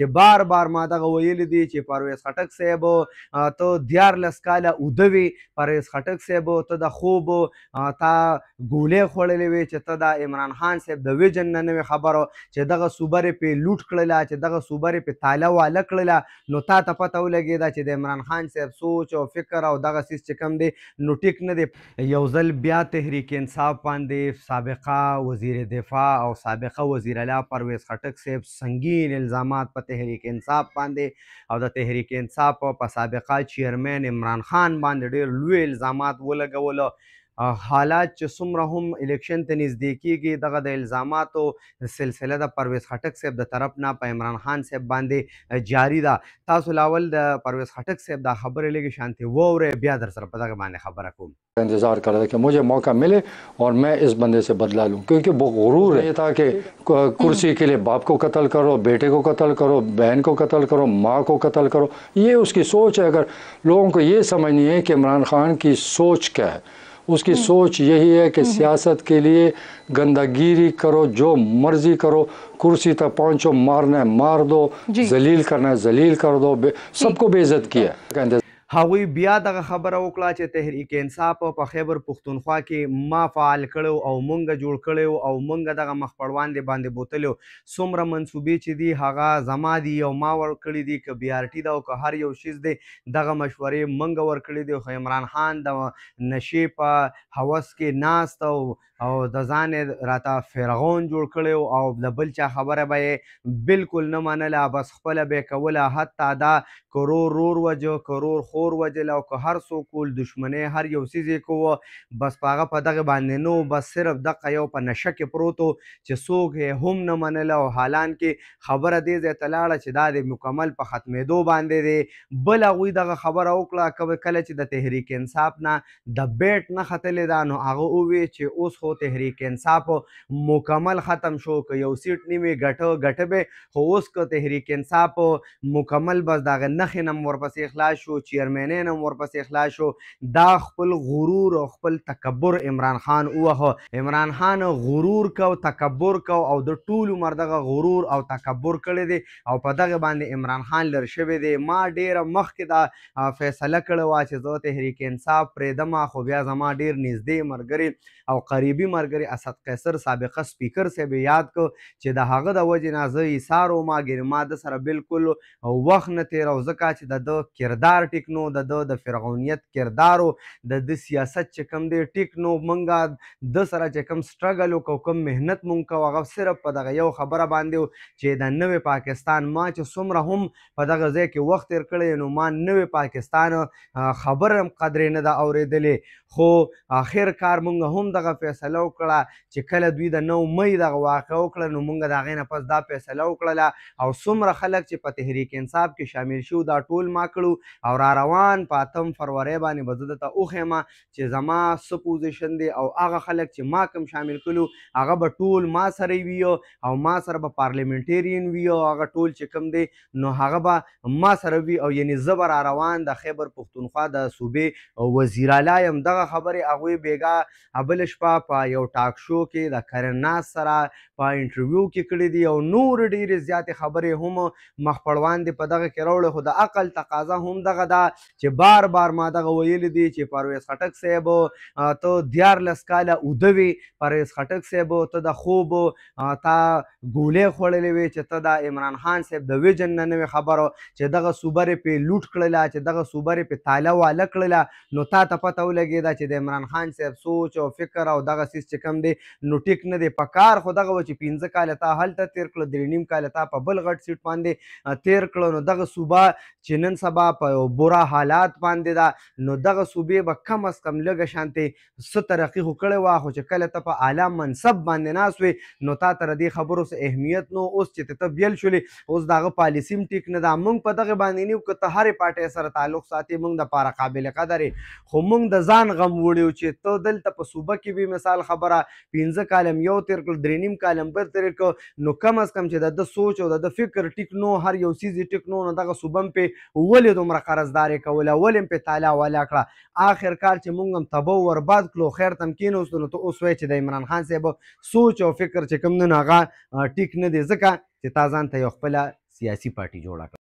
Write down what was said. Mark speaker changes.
Speaker 1: چې بار بار ما دغه ویل دي چې پرویز خټک صاحب ته دیارلس کاله اودوي پرویز خټک صاحب ته د خوب تا ګولې خوړلې وي چې ته د عمران خان صاحب د ویجن نه نوې خبرو چې دغه صوبره په لوټ کړله چې دغه صوبره په تاله واله کړله نو تا ته پته ولګېده چې د عمران خان صاحب سوچ او فکر او دغه سیس چې کم دی نو ټیک نه دی یو ځل بیا تحریک انصاف باندې سابقه وزیر دفاع او سابقه وزیر اعلی پرویز خټک صاحب سنگین الزامات په په تحریک انصاف باندې او د تحریک انصاف په سابقه چیرمن عمران خان باندې ډېر لوی الزامات ولګول हालात जो सुम इलेक्शन ते की दगा द तो सिलसिला द परवेज़ खटक से तरफ ना په इमरान खान से बांधे जारी दा تاسو لاول परवेज़ खटक से खबर خبرې لګي शांति वो بیا در सर पता के माने खबर کوم इंतज़ार कर रहा था कि मुझे मौका मिले और मैं इस बंदे से बदला लूँ क्योंकि वो गुरूर है था कि कुर्सी के लिए बाप को कत्ल करो बेटे को कत्ल करो बहन को कत्ल करो माँ को कत्ल करो ये उसकी सोच है अगर लोगों को ये समझनी है कि इमरान खान की सोच क्या है उसकी सोच यही है कि सियासत के लिए गंदागिरी करो जो मर्जी करो कुर्सी तक पहुंचो मारना है मार दो जलील करना है जलील कर दो सबको बेइज्जत किया هغوی بیا دغه خبره وکړه چې تحریک انصاف په خیبر پښتونخوا کې ما فعال کړو او مونږ جوړ کړو او مونږ دغه مخ پړوان دی باندې بوتلو څومره منسوبې چې دی هغه زما دی او ما ور کړی دی ک بی آر ټی دا او که هر یو شیز دی دغه مشورې مونږ ور کړی دی خو عمران خان د نشې په هوس کې ناست او او د ځان راته فرعون جوړ کړو او د بل چا خبره به بالکل نه منله بس خپل به کوله حتی دا کرور رور وجه کرور خور وجه لو که هر څوک کول دشمنی هر یو سیز کوو بس پاغه په دغه باندې نو بس صرف دغه یو په نشه کې پروتو چې څوک هم نه منله او حالان کې خبره دې زه تلاړه چې دا د مکمل په ختمېدو باندې دی بل هغه دغه خبره وکړه کله چې د تحریک انصاف نه د بیت نه ختلې دا نو هغه وی چې اوس خو تحریک انصاف مکمل ختم شو که یو سیټ نیوي ګټه ګټه به خو اوس که تحریک انصاف مکمل بس دغه نخې نم ورپسې اخلاص شو چیرمنې نم ورپسې اخلاص شو دا خپل غرور او خپل تکبر عمران خان اوه عمران خان غرور کو تکبر کو او د ټولو مردغه غرور او تکبر کړی دی او په دغه باندې عمران خان لر شوی دی ما ډیره مخکې دا فیصله کړې وه چې زه تحریک انصاف پرېږدم خو بیا زما ډیر نږدې ملګري او قریبي ادبي مرګري اسد قیصر سابقه سپیکر صاحب یاد کو چې د هغه د وجې نه زه ایثار وم ګرما د سره بالکل وخت نه تیر او ځکه چې د د کردار ټیکنو د د د فرعونیت کردار او د د سیاست چې کم دی ټیکنو مونږه د سره چې کم سټرګل او کوم مهنت مونږ کو هغه صرف په دغه یو خبره باندې چې د نوې پاکستان ما چې څومره هم په دغه ځای کې وخت تیر کړی نو ما نوې پاکستان خبره هم قدرې نه ده اورېدلې خو آخر کار مونږ هم دغه فیصله فیصله وکړه چې کله دوی د نو مې دغه واقع وکړه نو موږ د هغې نه پس دا فیصله وکړله او څومره خلک چې په تحریک انصاف کې شامل شو دا ټول ما کړو او را روان په اتم فروری باندې به زه درته وښیمه چې زما څه پوزیشن دی او هغه خلک چې ما کم شامل کړو هغه به ټول ما سره وي او ما سره به پارلیمنټیرین وي او هغه ټول چې کم دی نو هغه به ما سره وي او یعنی زه به را روان د خیبر پښتونخوا د صوبې وزیرالایم دغه خبرې هغوی بیګا ابل شپه په یو ټاک شو کې د کرنا سره په انټرویو کې کړی دی او نور ډیرې زیاتې خبرې هم مخ په وړاندې په دغه کې راوړې خو د عقل تقاضا هم دغه ده چې بار بار ما دغه ویلي دی چې پرویز خټک صاحب ته دیارلس کاله اودوي پرویز خټک صاحب ته د خوب تا ګولې خوړلې وي چې ته د عمران خان صاحب د ویژن نه نوې خبرو چې دغه صوبرې په لوټ کړله چې دغه صوبرې په تاله واله کړله نو تا ته پته ولګېده چې د عمران خان صاحب سوچ او فکر او دغه دغه سیس چې کم دی نو ټیک نه دی په کار خو دغه و چې پنځه کاله تا هلته تیر کړه درې نیم کاله تا په بل غټ سیټ باندې تیر کړه نو دغه صوبه چې نن سبا په بوره حالات باندې ده نو دغه صوبې به کم از کم لږه شانتې څه ترقي خو کړې وه خو چې کله ته په اعلی منصب باندې ناست وې نو تا ته د دې خبرو څه اهمیت نو اوس چې ته ویل شولې اوس دغه پالیسي هم ټیک نه ده موږ په دغه باندې نیو که ته هرې پاټۍ سره تعلق ساتي موږ د پاره قابل قدرې خو موږ د ځان غم وړیو چې ته دلته په صوبه کې به مثال کال خبره پنځه کالم یو تیر کړ درې نیم کالم بل تیر کړ نو کم از کم چې د سوچ او د فکر ټیک نو هر یو سیز ټیک نو نو دغه صوبم په ولې دومره قرضداري کوله ولې په تعالی والا کړه آخر کار چې مونږ هم تبو ور بعد کړو خیر تم کینو نو ته اوس وای چې د عمران خان صاحب سوچ او فکر چې کم نه هغه ټیک نه دی ځکه چې تا ځان ته یو خپل سیاسي پارټي جوړه